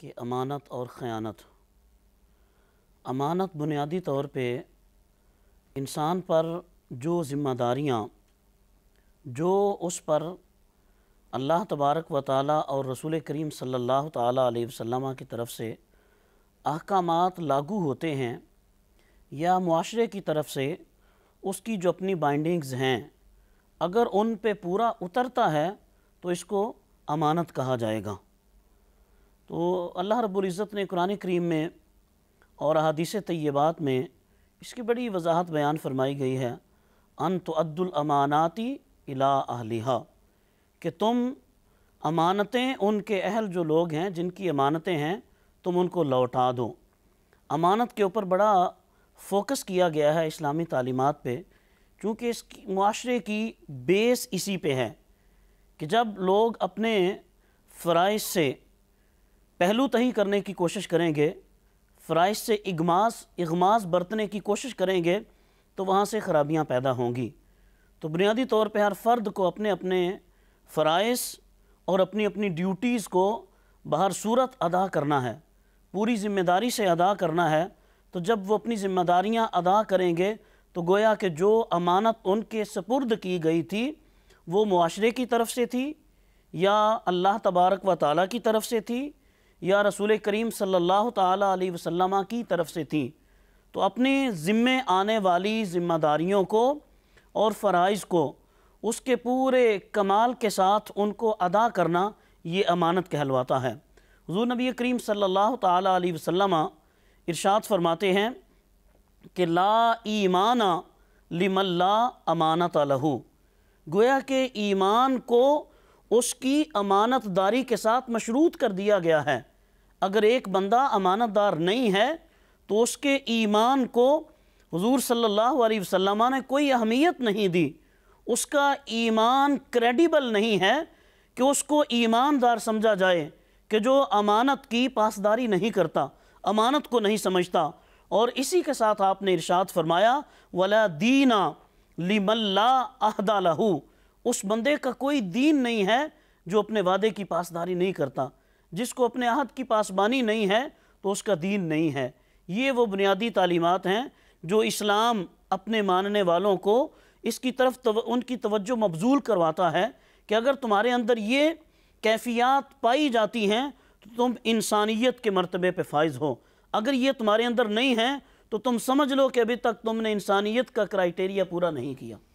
कि अमानत और ख़यानत अमानत बुनियादी तौर पे इंसान पर जो ज़िम्मेदारियाँ जो उस पर अल्लाह तबारक व ताली और रसूल करीम सल्लल्लाहु अलैहि वसल्लम की तरफ से अहकाम लागू होते हैं या माशरे की तरफ से उसकी जो अपनी बाइंडिंग्स हैं अगर उन पे पूरा उतरता है तो इसको अमानत कहा जाएगा तो अल्लाह रब्ज़त ने कुरान करीम में और अहादीस तय्यबात में इसकी बड़ी वजाहत बयान फरमाई गई है अन तद्दुलमानाती इला अहलिहा कि तुम अमानतें उनके अहल जो लोग हैं जिनकी अमानतें हैं तुम उनको लौटा दो अमानत के ऊपर बड़ा फोकस किया गया है इस्लामी तालीमत पे क्योंकि इस माशरे की बेस इसी पे है कि जब लोग अपने फ़राइज से पहलू तही करने की कोशिश करेंगे फ़्राइश से इगमास इगमास बरतने की कोशिश करेंगे तो वहाँ से ख़राबियाँ पैदा होंगी तो बुनियादी तौर पर हर फ़र्द को अपने अपने फ़राइस और अपनी अपनी ड्यूटीज़ को बाहर सूरत अदा करना है पूरी ज़िम्मेदारी से अदा करना है तो जब वो अपनी ज़िम्मेदारियाँ अदा करेंगे तो गोया कि जो अमानत उनके सपुर्द की गई थी वो माशरे की तरफ से थी या अल्लाह तबारक व ताली की तरफ से थी या रसूल करीम सल्लल्लाहु अलैहि वसल्लम की तरफ से थी तो अपने ज़िम्मे आने वाली ज़िम्मेदारियों को और फ़राइज को उसके पूरे कमाल के साथ उनको अदा करना ये अमानत कहलवाता है हजू नबी करीम सल्लल्लाहु अलैहि वसल्लम इरशाद फरमाते हैं कि ला ईमाना लिमल्ला अमानत लहू गोया के ईमान को उसकी अमानतदारी के साथ मशरूत कर दिया गया है अगर एक बंदा अमानतदार नहीं है तो उसके ईमान को हजूर सल्लल्लाहु अलैहि वसल्लम ने कोई अहमियत नहीं दी उसका ईमान क्रेडिबल नहीं है कि उसको ईमानदार समझा जाए कि जो अमानत की पासदारी नहीं करता अमानत को नहीं समझता और इसी के साथ आपने इरशाद फरमाया वला दीना लिमल्ला अहदा लहू उस बंदे का कोई दीन नहीं है जो अपने वादे की पासदारी नहीं करता जिसको अपने अहद की पासबानी नहीं है तो उसका दीन नहीं है ये वो बुनियादी तालीमत हैं जो इस्लाम अपने मानने वालों को इसकी तरफ तव, उनकी तवज्जो मबजूल करवाता है कि अगर तुम्हारे अंदर ये कैफियात पाई जाती हैं तो तुम इंसानियत के मरतबे पर फायज़ हो अगर ये तुम्हारे अंदर नहीं है तो तुम समझ लो कि अभी तक तुमने इंसानियत का क्राइटेरिया पूरा नहीं किया